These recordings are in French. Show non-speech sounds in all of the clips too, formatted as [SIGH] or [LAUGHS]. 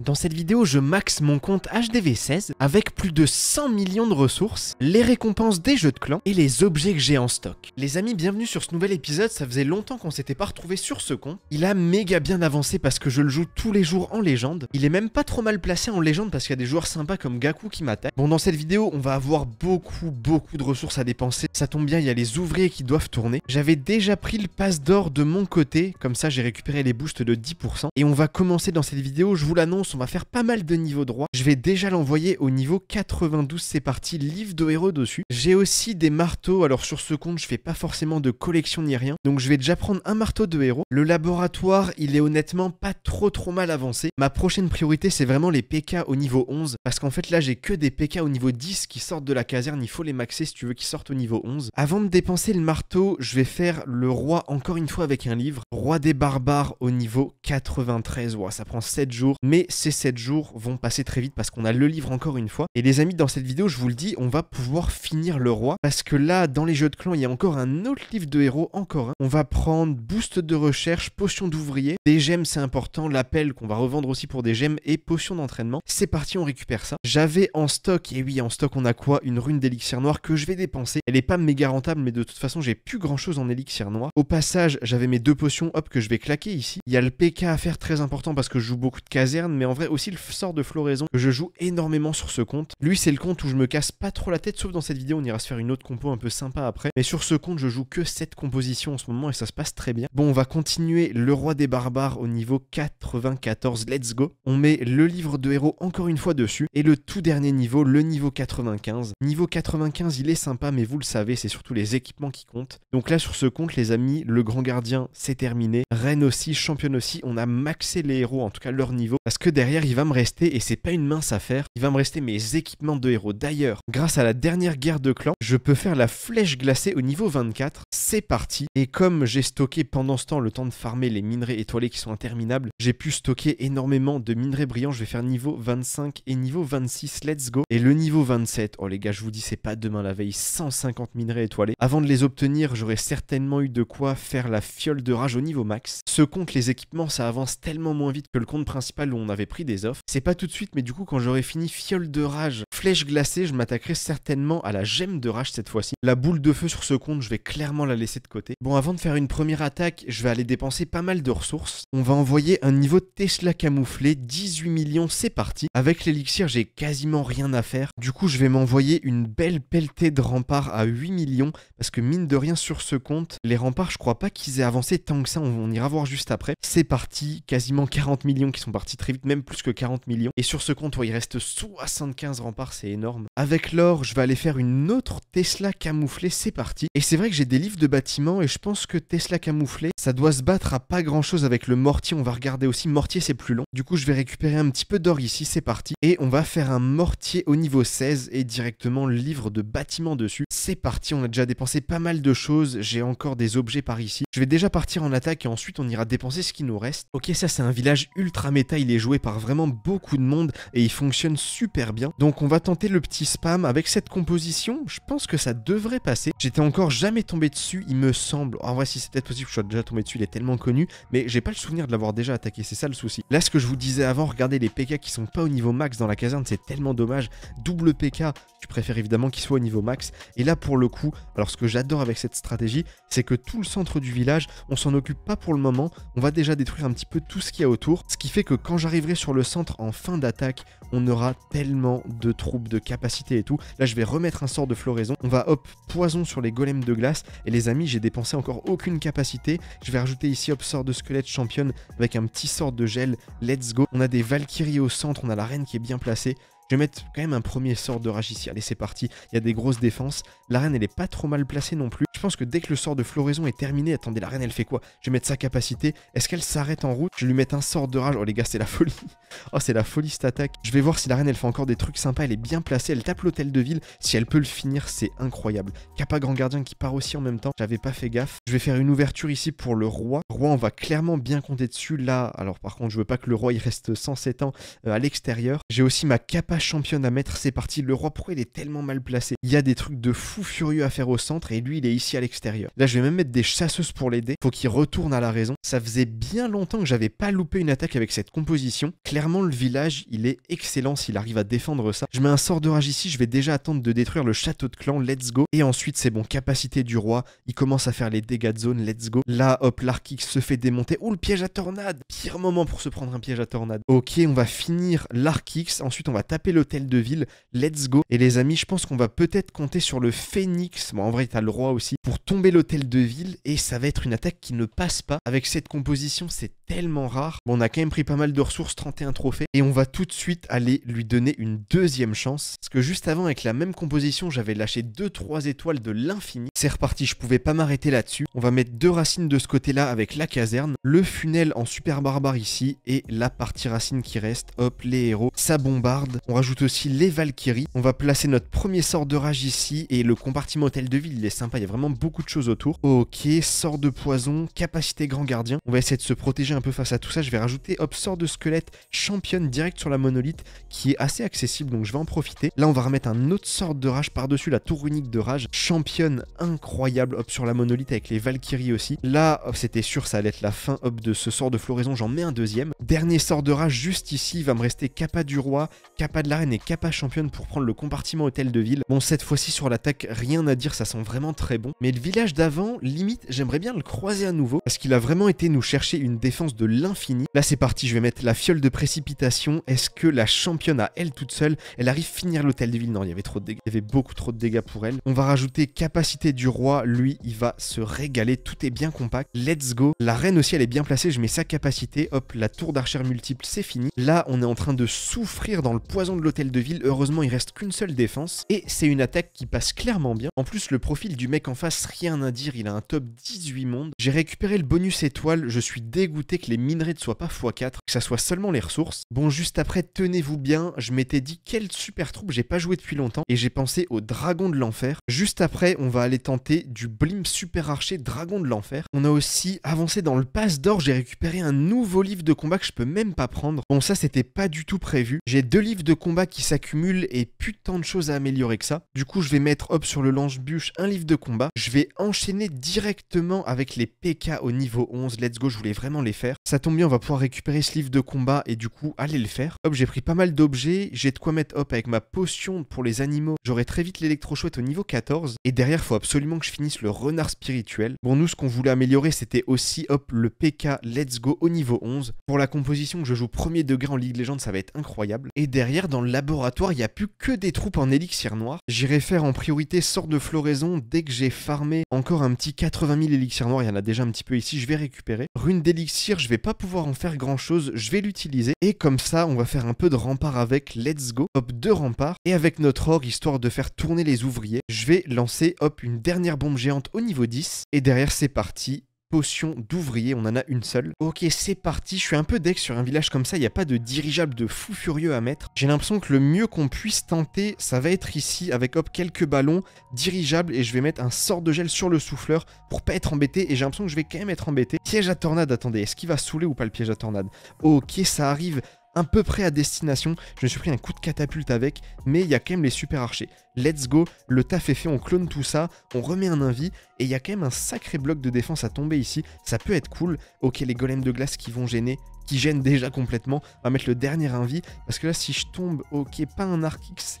Dans cette vidéo, je max mon compte HDV16 avec plus de 100 millions de ressources, les récompenses des jeux de clan et les objets que j'ai en stock. Les amis, bienvenue sur ce nouvel épisode, ça faisait longtemps qu'on s'était pas retrouvé sur ce compte. Il a méga bien avancé parce que je le joue tous les jours en légende. Il est même pas trop mal placé en légende parce qu'il y a des joueurs sympas comme Gaku qui m'attaquent. Bon, dans cette vidéo, on va avoir beaucoup, beaucoup de ressources à dépenser. Ça tombe bien, il y a les ouvriers qui doivent tourner. J'avais déjà pris le passe d'or de mon côté, comme ça j'ai récupéré les boosts de 10%. Et on va commencer dans cette vidéo, je vous l'annonce, on va faire pas mal de niveaux droits. Je vais déjà l'envoyer au niveau 92, c'est parti, livre de héros dessus. J'ai aussi des marteaux, alors sur ce compte, je fais pas forcément de collection ni rien, donc je vais déjà prendre un marteau de héros. Le laboratoire, il est honnêtement pas trop trop mal avancé. Ma prochaine priorité, c'est vraiment les PK au niveau 11, parce qu'en fait là, j'ai que des PK au niveau 10 qui sortent de la caserne, il faut les maxer si tu veux qu'ils sortent au niveau 11. Avant de dépenser le marteau, je vais faire le roi encore une fois avec un livre, roi des barbares au niveau 93, Waouh, ça prend 7 jours, mais ces 7 jours vont passer très vite parce qu'on a le livre encore une fois. Et les amis, dans cette vidéo, je vous le dis, on va pouvoir finir le roi parce que là, dans les jeux de clan, il y a encore un autre livre de héros, encore un. On va prendre boost de recherche, potion d'ouvrier, des gemmes, c'est important, l'appel qu'on va revendre aussi pour des gemmes et potions d'entraînement. C'est parti, on récupère ça. J'avais en stock, et oui, en stock, on a quoi Une rune d'élixir noir que je vais dépenser. Elle est pas méga rentable, mais de toute façon, j'ai plus grand chose en élixir noir. Au passage, j'avais mes deux potions, hop, que je vais claquer ici. Il y a le PK à faire très important parce que je joue beaucoup de casernes, mais en vrai aussi le sort de floraison que je joue énormément sur ce compte. Lui c'est le compte où je me casse pas trop la tête sauf dans cette vidéo on ira se faire une autre compo un peu sympa après. Mais sur ce compte je joue que cette composition en ce moment et ça se passe très bien. Bon on va continuer le roi des barbares au niveau 94, let's go. On met le livre de héros encore une fois dessus et le tout dernier niveau, le niveau 95. Niveau 95 il est sympa mais vous le savez c'est surtout les équipements qui comptent. Donc là sur ce compte les amis le grand gardien c'est terminé. Reine aussi, championne aussi, on a maxé les héros en tout cas leur niveau parce que derrière, il va me rester, et c'est pas une mince affaire, il va me rester mes équipements de héros. D'ailleurs, grâce à la dernière guerre de clan, je peux faire la flèche glacée au niveau 24. C'est parti. Et comme j'ai stocké pendant ce temps le temps de farmer les minerais étoilés qui sont interminables, j'ai pu stocker énormément de minerais brillants. Je vais faire niveau 25 et niveau 26. Let's go. Et le niveau 27, oh les gars, je vous dis, c'est pas demain la veille, 150 minerais étoilés. Avant de les obtenir, j'aurais certainement eu de quoi faire la fiole de rage au niveau max. Ce compte, les équipements, ça avance tellement moins vite que le compte principal où on avait pris des offres. C'est pas tout de suite, mais du coup, quand j'aurai fini Fiole de Rage, Flèche Glacée, je m'attaquerai certainement à la Gemme de Rage cette fois-ci. La boule de feu sur ce compte, je vais clairement la laisser de côté. Bon, avant de faire une première attaque, je vais aller dépenser pas mal de ressources. On va envoyer un niveau Tesla camouflé, 18 millions, c'est parti. Avec l'élixir, j'ai quasiment rien à faire. Du coup, je vais m'envoyer une belle pelletée de remparts à 8 millions, parce que mine de rien, sur ce compte, les remparts, je crois pas qu'ils aient avancé tant que ça, on, on ira voir juste après. C'est parti, quasiment 40 millions qui sont partis très vite, même plus que 40 millions. Et sur ce compte, il reste 75 remparts, c'est énorme. Avec l'or, je vais aller faire une autre Tesla camouflée, c'est parti. Et c'est vrai que j'ai des livres de bâtiments et je pense que Tesla camouflée, ça doit se battre à pas grand chose avec le mortier. On va regarder aussi, mortier c'est plus long. Du coup, je vais récupérer un petit peu d'or ici, c'est parti. Et on va faire un mortier au niveau 16 et directement le livre de bâtiment dessus. C'est parti, on a déjà dépensé pas mal de choses. J'ai encore des objets par ici. Je vais déjà partir en attaque et ensuite on ira dépenser ce qui nous reste. Ok, ça c'est un village ultra méta, il est joué par vraiment beaucoup de monde et il fonctionne super bien. Donc on va tenter le petit spam avec cette composition. Je pense que ça devrait passer. J'étais encore jamais tombé dessus, il me semble. En vrai, si c'est peut-être possible que je sois déjà tombé dessus, il est tellement connu. Mais j'ai pas le souvenir de l'avoir déjà attaqué, c'est ça le souci. Là, ce que je vous disais avant, regardez les PK qui sont pas au niveau max dans la caserne, c'est tellement dommage. Double PK, tu préfères évidemment qu'il soit au niveau max. Et là, pour le coup, alors ce que j'adore avec cette stratégie, c'est que tout le centre du village, on s'en occupe pas pour le moment. On va déjà détruire un petit peu tout ce qu'il y a autour. Ce qui fait que quand j'arrive sur le centre en fin d'attaque, on aura tellement de troupes, de capacité et tout. Là, je vais remettre un sort de floraison. On va hop, poison sur les golems de glace. Et les amis, j'ai dépensé encore aucune capacité. Je vais rajouter ici hop, sort de squelette championne avec un petit sort de gel. Let's go. On a des Valkyries au centre, on a la reine qui est bien placée. Je vais mettre quand même un premier sort de rage ici. Allez, c'est parti. Il y a des grosses défenses. La reine, elle est pas trop mal placée non plus. Je pense que dès que le sort de floraison est terminé, attendez, la reine, elle fait quoi Je vais mettre sa capacité. Est-ce qu'elle s'arrête en route Je lui mettre un sort de rage. Oh les gars, c'est la folie. [LAUGHS] Oh, c'est la folie cette attaque. Je vais voir si la reine, elle fait encore des trucs sympas. Elle est bien placée. Elle tape l'hôtel de ville. Si elle peut le finir, c'est incroyable. Kappa Grand Gardien qui part aussi en même temps. J'avais pas fait gaffe. Je vais faire une ouverture ici pour le roi. Roi, on va clairement bien compter dessus. Là, alors par contre, je veux pas que le roi, il reste 107 ans euh, à l'extérieur. J'ai aussi ma capacité championne à mettre, c'est parti. Le roi pro, il est tellement mal placé. Il y a des trucs de fou furieux à faire au centre et lui, il est ici à l'extérieur. Là, je vais même mettre des chasseuses pour l'aider. Faut qu'il retourne à la raison. Ça faisait bien longtemps que j'avais pas loupé une attaque avec cette composition. Clairement, le village, il est excellent s'il arrive à défendre ça. Je mets un sort de rage ici, je vais déjà attendre de détruire le château de clan, let's go. Et ensuite, c'est bon, capacité du roi. Il commence à faire les dégâts de zone, let's go. Là, hop, X se fait démonter. Oh, le piège à tornade Pire moment pour se prendre un piège à tornade. Ok, on va finir l'archix. Ensuite, on va taper l'hôtel de ville. Let's go. Et les amis, je pense qu'on va peut-être compter sur le phénix Bon, en vrai, t'as le roi aussi. Pour tomber l'hôtel de ville. Et ça va être une attaque qui ne passe pas. Avec cette composition, c'est tellement rare. Bon, on a quand même pris pas mal de ressources, 31 trophées. Et on va tout de suite aller lui donner une deuxième chance. Parce que juste avant, avec la même composition, j'avais lâché 2-3 étoiles de l'infini. C'est reparti, je pouvais pas m'arrêter là-dessus. On va mettre deux racines de ce côté-là avec la caserne. Le funnel en super barbare ici. Et la partie racine qui reste. Hop, les héros. Ça bombarde. On rajoute aussi les Valkyries. On va placer notre premier sort de rage ici et le compartiment hôtel de ville, il est sympa, il y a vraiment beaucoup de choses autour. Ok, sort de poison, capacité grand gardien. On va essayer de se protéger un peu face à tout ça. Je vais rajouter hop, sort de squelette, championne direct sur la monolithe qui est assez accessible donc je vais en profiter. Là, on va remettre un autre sort de rage par-dessus la tour unique de rage. Championne incroyable hop sur la monolithe avec les Valkyries aussi. Là, c'était sûr, ça allait être la fin hop de ce sort de floraison, j'en mets un deuxième. Dernier sort de rage juste ici, il va me rester Kappa du roi, Kappa de la l'arène est capa championne pour prendre le compartiment hôtel de ville. Bon, cette fois-ci sur l'attaque, rien à dire, ça sent vraiment très bon. Mais le village d'avant, limite, j'aimerais bien le croiser à nouveau parce qu'il a vraiment été nous chercher une défense de l'infini. Là, c'est parti, je vais mettre la fiole de précipitation. Est-ce que la championne a elle toute seule, elle arrive à finir l'hôtel de ville Non, il y avait trop de dégâts. Il y avait beaucoup trop de dégâts pour elle. On va rajouter capacité du roi. Lui, il va se régaler. Tout est bien compact. Let's go. La reine aussi, elle est bien placée. Je mets sa capacité. Hop, la tour d'archère multiple, c'est fini. Là, on est en train de souffrir dans le poison l'hôtel de ville, heureusement il reste qu'une seule défense, et c'est une attaque qui passe clairement bien. En plus, le profil du mec en face, rien à dire, il a un top 18 monde J'ai récupéré le bonus étoile, je suis dégoûté que les minerais ne soient pas x4, que ça soit seulement les ressources. Bon, juste après, tenez-vous bien, je m'étais dit quelle super troupe j'ai pas joué depuis longtemps, et j'ai pensé au dragon de l'enfer. Juste après, on va aller tenter du blim super archer dragon de l'enfer. On a aussi avancé dans le pass d'or, j'ai récupéré un nouveau livre de combat que je peux même pas prendre. Bon, ça c'était pas du tout prévu. J'ai deux livres de Combat qui s'accumule et putain de choses à améliorer que ça. Du coup, je vais mettre hop sur le lance bûche un livre de combat. Je vais enchaîner directement avec les PK au niveau 11. Let's go, je voulais vraiment les faire. Ça tombe bien, on va pouvoir récupérer ce livre de combat et du coup aller le faire. Hop, j'ai pris pas mal d'objets, j'ai de quoi mettre hop avec ma potion pour les animaux. J'aurai très vite l'électrochouette au niveau 14 et derrière faut absolument que je finisse le renard spirituel. Bon nous ce qu'on voulait améliorer c'était aussi hop le PK Let's Go au niveau 11. Pour la composition que je joue premier degré en Ligue Légende ça va être incroyable. Et derrière dans le laboratoire il n'y a plus que des troupes en élixir noir. J'irai faire en priorité sort de floraison dès que j'ai farmé encore un petit 80 000 élixirs noirs, il y en a déjà un petit peu ici, je vais récupérer. Rune d'élixir je vais pas pouvoir en faire grand chose, je vais l'utiliser. Et comme ça, on va faire un peu de rempart avec Let's Go, hop, deux remparts. Et avec notre or, histoire de faire tourner les ouvriers, je vais lancer, hop, une dernière bombe géante au niveau 10. Et derrière, c'est parti, potion d'ouvrier, on en a une seule. Ok, c'est parti, je suis un peu deck sur un village comme ça, il n'y a pas de dirigeable de fou furieux à mettre. J'ai l'impression que le mieux qu'on puisse tenter, ça va être ici, avec hop, quelques ballons, dirigeables, et je vais mettre un sort de gel sur le souffleur pour pas être embêté, et j'ai l'impression que je vais quand même être embêté. Piège à tornade, attendez, est-ce qu'il va saouler ou pas le piège à tornade Ok, ça arrive, un peu près à destination. Je me suis pris un coup de catapulte avec, mais il y a quand même les super archers. Let's go, le taf est fait, on clone tout ça, on remet un invi, et il y a quand même un sacré bloc de défense à tomber ici. Ça peut être cool. Ok, les golems de glace qui vont gêner, qui gênent déjà complètement. On va mettre le dernier invi, parce que là, si je tombe, ok, pas un arc X,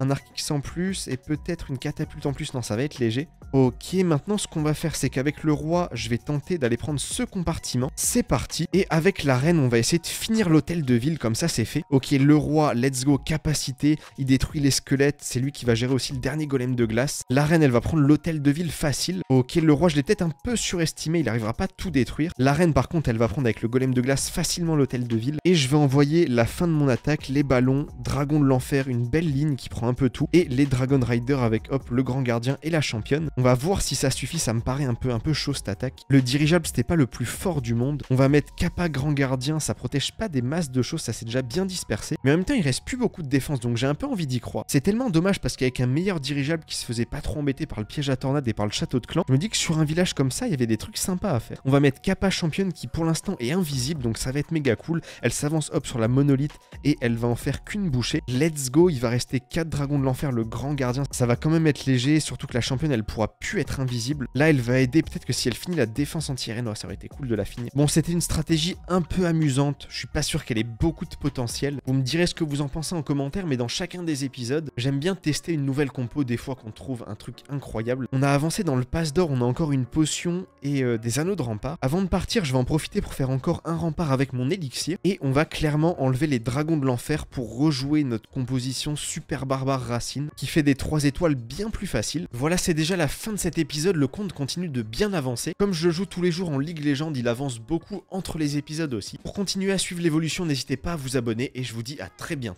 un arc en plus et peut-être une catapulte en plus. Non, ça va être léger. Ok, maintenant ce qu'on va faire, c'est qu'avec le roi, je vais tenter d'aller prendre ce compartiment. C'est parti. Et avec la reine, on va essayer de finir l'hôtel de ville, comme ça c'est fait. Ok, le roi, let's go, capacité. Il détruit les squelettes, c'est lui qui va gérer aussi le dernier golem de glace. La reine, elle va prendre l'hôtel de ville facile. Ok, le roi, je l'ai peut-être un peu surestimé, il n'arrivera pas à tout détruire. La reine, par contre, elle va prendre avec le golem de glace facilement l'hôtel de ville. Et je vais envoyer la fin de mon attaque, les ballons, dragon de l'enfer, une belle ligne qui prend un peu tout, et les Dragon riders avec Hop, le grand gardien et la championne. On va voir si ça suffit, ça me paraît un peu, un peu chaud cette attaque. Le dirigeable, c'était pas le plus fort du monde. On va mettre Kappa grand gardien, ça protège pas des masses de choses, ça s'est déjà bien dispersé. Mais en même temps, il reste plus beaucoup de défense, donc j'ai un peu envie d'y croire. C'est tellement dommage parce qu'avec un meilleur dirigeable qui se faisait pas trop embêter par le piège à tornade et par le château de clan, je me dis que sur un village comme ça, il y avait des trucs sympas à faire. On va mettre Kappa championne qui pour l'instant est invisible, donc ça va être méga cool. Elle s'avance hop sur la monolithe et elle va en faire qu'une bouchée. Let's go, il va rester 4 dragon de l'enfer, le grand gardien, ça va quand même être léger, surtout que la championne, elle pourra plus être invisible. Là, elle va aider, peut-être que si elle finit la défense anti-Irène, ça aurait été cool de la finir. Bon, c'était une stratégie un peu amusante, je suis pas sûr qu'elle ait beaucoup de potentiel. Vous me direz ce que vous en pensez en commentaire, mais dans chacun des épisodes, j'aime bien tester une nouvelle compo des fois qu'on trouve un truc incroyable. On a avancé dans le passe d'or, on a encore une potion et euh, des anneaux de rempart. Avant de partir, je vais en profiter pour faire encore un rempart avec mon élixir, et on va clairement enlever les dragons de l'enfer pour rejouer notre composition super barbare Racine, qui fait des 3 étoiles bien plus facile Voilà, c'est déjà la fin de cet épisode, le compte continue de bien avancer. Comme je joue tous les jours en Ligue Légende, il avance beaucoup entre les épisodes aussi. Pour continuer à suivre l'évolution, n'hésitez pas à vous abonner et je vous dis à très bientôt.